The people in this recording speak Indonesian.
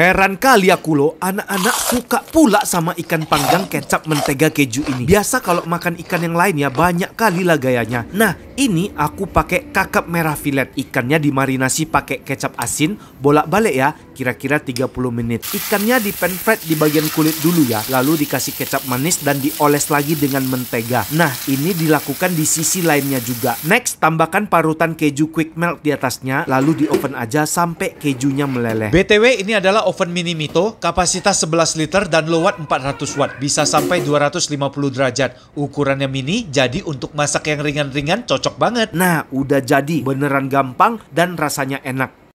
Heran kali aku loh, anak-anak suka pula sama ikan panggang kecap mentega keju ini. Biasa kalau makan ikan yang lain ya, banyak kali lah gayanya. Nah, ini aku pakai kakap merah filet. Ikannya dimarinasi pakai kecap asin, bolak-balik ya, kira-kira 30 menit. Ikannya di pan fried di bagian kulit dulu ya, lalu dikasih kecap manis dan dioles lagi dengan mentega. Nah, ini dilakukan di sisi lainnya juga. Next, tambahkan parutan keju quick melt di atasnya, lalu di oven aja sampai kejunya meleleh. BTW, ini adalah oven mini Mito, kapasitas 11 liter dan low watt 400 watt, bisa sampai 250 derajat. Ukurannya mini, jadi untuk masak yang ringan-ringan cocok banget. Nah, udah jadi, beneran gampang dan rasanya enak.